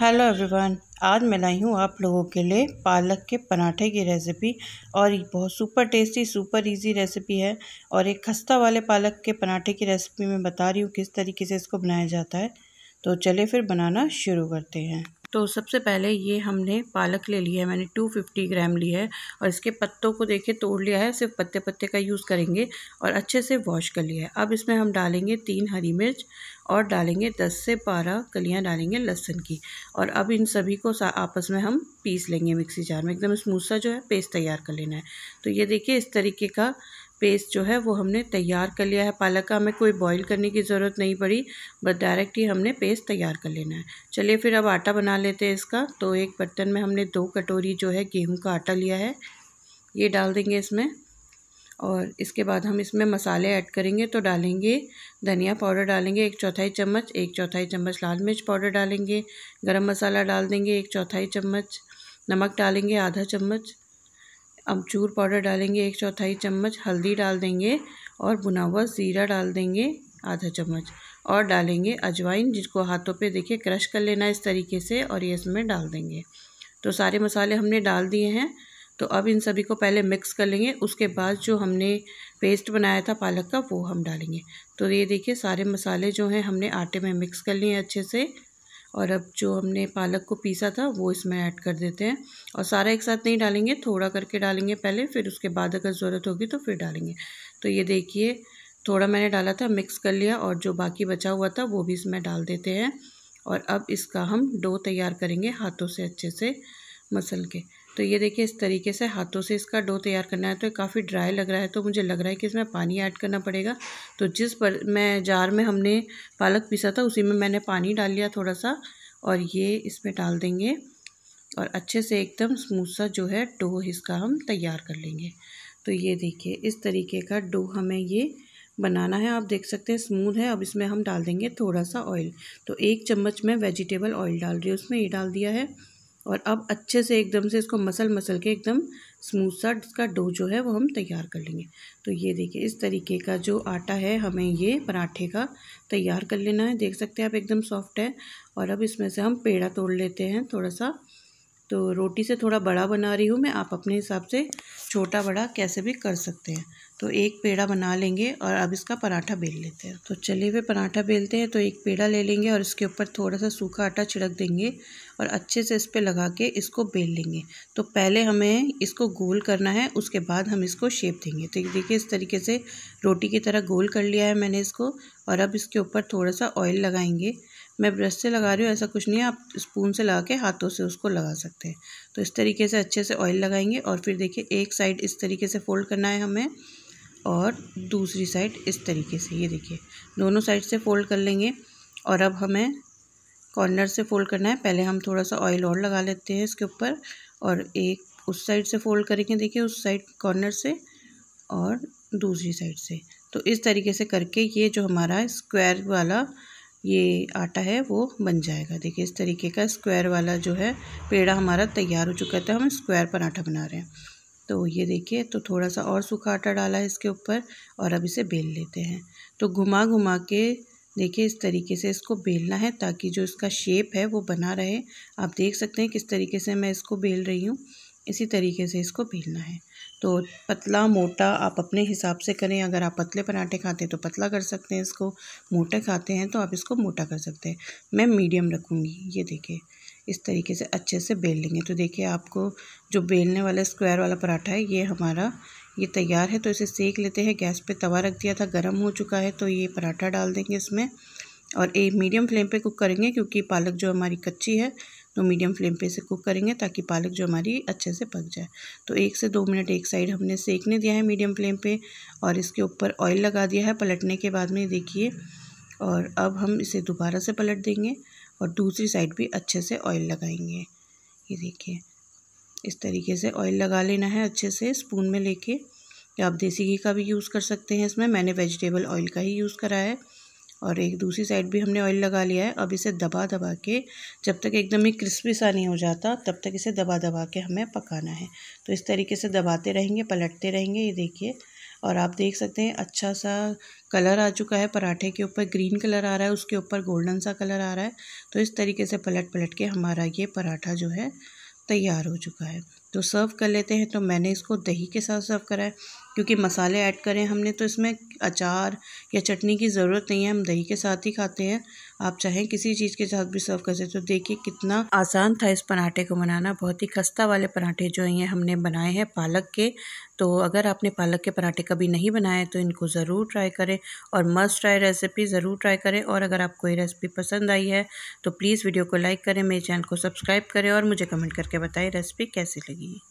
hello everyone आज मैं लाई हूँ आप लोगों के लिए पालक के पराठे की रेसिपी और बहुत super tasty super easy recipe है और एक खस्ता वाले पालक के पराठे की रेसिपी में बता रही हूँ किस तरीके से इसको बनाया जाता है तो चले फिर बनाना शुरू करते हैं तो सबसे पहले ये हमने पालक ले लिया है मैंने 250 ग्राम लिया है और इसके पत्तों को देखिए तोड़ लिया है सिर्फ पत्ते पत्ते का यूज़ करेंगे और अच्छे से वॉश कर लिया है अब इसमें हम डालेंगे तीन हरी मिर्च और डालेंगे दस से बारह कलियाँ डालेंगे लहसुन की और अब इन सभी को आपस में हम पीस लेंगे मिक्सी जार में एकदम स्मूथ सा जो है पेस्ट तैयार कर लेना है तो ये देखिए इस तरीके का पेस्ट जो है वो हमने तैयार कर लिया है पालक का हमें कोई बॉईल करने की ज़रूरत नहीं पड़ी बस डायरेक्ट ही हमने पेस्ट तैयार कर लेना है चलिए फिर अब आटा बना लेते हैं इसका तो एक बर्तन में हमने दो कटोरी जो है गेहूँ का आटा लिया है ये डाल देंगे इसमें और इसके बाद हम इसमें मसाले ऐड करेंगे तो डालेंगे धनिया पाउडर डालेंगे एक चौथाई चम्मच एक चौथाई चम्मच लाल मिर्च पाउडर डालेंगे गरम मसाला डाल देंगे एक चौथाई चम्मच नमक डालेंगे आधा चम्मच अमचूर पाउडर डालेंगे एक चौथाई चम्मच हल्दी डाल देंगे और बुना हुआ ज़ीरा डाल देंगे आधा चम्मच और डालेंगे अजवाइन जिसको हाथों पे देखिए क्रश कर लेना इस तरीके से और ये इसमें डाल देंगे तो सारे मसाले हमने डाल दिए हैं तो अब इन सभी को पहले मिक्स कर लेंगे उसके बाद जो हमने पेस्ट बनाया था पालक का वो हम डालेंगे तो ये देखिए सारे मसाले जो हैं हमने आटे में मिक्स कर लिए अच्छे से और अब जो हमने पालक को पीसा था वो इसमें ऐड कर देते हैं और सारा एक साथ नहीं डालेंगे थोड़ा करके डालेंगे पहले फिर उसके बाद अगर ज़रूरत होगी तो फिर डालेंगे तो ये देखिए थोड़ा मैंने डाला था मिक्स कर लिया और जो बाकी बचा हुआ था वो भी इसमें डाल देते हैं और अब इसका हम डो तैयार करेंगे हाथों से अच्छे से मसल के तो ये देखिए इस तरीके से हाथों से इसका डो तैयार करना है तो काफ़ी ड्राई लग रहा है तो मुझे लग रहा है कि इसमें पानी ऐड करना पड़ेगा तो जिस पर मैं जार में हमने पालक पीसा था उसी में मैंने पानी डाल लिया थोड़ा सा और ये इसमें डाल देंगे और अच्छे से एकदम स्मूथ सा जो है डो इसका हम तैयार कर लेंगे तो ये देखिए इस तरीके का डो हमें ये बनाना है आप देख सकते हैं स्मूथ है अब इसमें हम डाल देंगे थोड़ा सा ऑयल तो एक चम्मच में वेजिटेबल ऑयल डाल रही हूँ उसमें ये डाल दिया है और अब अच्छे से एकदम से इसको मसल मसल के एकदम स्मूथ सा इसका डो जो है वो हम तैयार कर लेंगे तो ये देखिए इस तरीके का जो आटा है हमें ये पराठे का तैयार कर लेना है देख सकते हैं आप एकदम सॉफ्ट है और अब इसमें से हम पेड़ा तोड़ लेते हैं थोड़ा सा तो रोटी से थोड़ा बड़ा बना रही हूँ मैं आप अपने हिसाब से छोटा बड़ा कैसे भी कर सकते हैं तो एक पेड़ा बना लेंगे और अब इसका पराठा बेल लेते हैं तो चलिए वे पराठा बेलते हैं तो एक पेड़ा ले लेंगे और इसके ऊपर थोड़ा सा सूखा आटा छिड़क देंगे और अच्छे से इस पर लगा के इसको बेल लेंगे तो पहले हमें इसको गोल करना है उसके बाद हम इसको शेप देंगे तो देखिए इस तरीके से रोटी की तरह गोल कर लिया है मैंने इसको और अब इसके ऊपर थोड़ा सा ऑयल लगाएंगे मैं ब्रश से लगा रही हूँ ऐसा कुछ नहीं है आप स्पून से लगा के हाथों से उसको लगा सकते हैं तो इस तरीके से अच्छे से ऑयल लगाएंगे और फिर देखिए एक साइड इस तरीके से फोल्ड करना है हमें और दूसरी साइड इस तरीके से ये देखिए दोनों साइड से फोल्ड कर लेंगे और अब हमें कॉर्नर से फोल्ड करना है पहले हम थोड़ा सा ऑयल और लगा लेते हैं इसके ऊपर और एक उस साइड से फोल्ड करेंगे देखिए उस साइड कॉर्नर से और दूसरी साइड से तो इस तरीके से करके ये जो हमारा स्क्वायर वाला ये आटा है वो बन जाएगा देखिए इस तरीके का स्क्वायर वाला जो है पेड़ा हमारा तैयार हो चुका था तो हम स्क्वायर पर आटा बना रहे हैं तो ये देखिए तो थोड़ा सा और सूखा आटा डाला है इसके ऊपर और अब इसे बेल लेते हैं तो घुमा घुमा के देखिए इस तरीके से इसको बेलना है ताकि जो इसका शेप है वो बना रहे आप देख सकते हैं किस तरीके से मैं इसको बेल रही हूँ इसी तरीके से इसको बेलना है तो पतला मोटा आप अपने हिसाब से करें अगर आप पतले पराठे खाते हैं तो पतला कर सकते हैं इसको मोटे खाते हैं तो आप इसको मोटा कर सकते हैं मैं मीडियम रखूँगी ये देखिए इस तरीके से अच्छे से बेल लेंगे तो देखिए आपको जो बेलने वाला स्क्वायर वाला पराठा है ये हमारा ये तैयार है तो इसे सेक लेते हैं गैस पे तवा रख दिया था गर्म हो चुका है तो ये पराठा डाल देंगे इसमें और ये मीडियम फ्लेम पे कुक करेंगे क्योंकि पालक जो हमारी कच्ची है तो मीडियम फ्लेम पे इसे कुक करेंगे ताकि पालक जो हमारी अच्छे से पक जाए तो एक से दो मिनट एक साइड हमने सेकने दिया है मीडियम फ्लेम पर और इसके ऊपर ऑयल लगा दिया है पलटने के बाद में देखिए और अब हम इसे दोबारा से पलट देंगे और दूसरी साइड भी अच्छे से ऑयल लगाएंगे ये देखिए इस तरीके से ऑयल लगा लेना है अच्छे से स्पून में लेके या आप देसी घी का भी यूज़ कर सकते हैं इसमें मैंने वेजिटेबल ऑयल का ही यूज़ करा है और एक दूसरी साइड भी हमने ऑयल लगा लिया है अब इसे दबा दबा के जब तक एकदम ही क्रिस्पी सा नहीं हो जाता तब तक इसे दबा दबा के हमें पकाना है तो इस तरीके से दबाते रहेंगे पलटते रहेंगे ये देखिए और आप देख सकते हैं अच्छा सा कलर आ चुका है पराठे के ऊपर ग्रीन कलर आ रहा है उसके ऊपर गोल्डन सा कलर आ रहा है तो इस तरीके से पलट पलट के हमारा ये पराठा जो है तैयार हो चुका है तो सर्व कर लेते हैं तो मैंने इसको दही के साथ सर्व करा है क्योंकि मसाले ऐड करें हमने तो इसमें अचार या चटनी की ज़रूरत नहीं है हम दही के साथ ही खाते हैं आप चाहें किसी चीज़ के साथ भी सर्व कर सकते तो देखिए कितना आसान था इस पराठे को बनाना बहुत ही खस्ता वाले पराठे जो हैं हमने बनाए हैं पालक के तो अगर आपने पालक के पराठे कभी नहीं बनाए तो इनको ज़रूर ट्राई करें और मस्ट ट्राई रेसिपी ज़रूर ट्राई करें और अगर आपको ये रेसिपी पसंद आई है तो प्लीज़ वीडियो को लाइक करें मेरे चैनल को सब्सक्राइब करें और मुझे कमेंट करके बताएं रेसिपी कैसी लगी ಆಗಿವೆ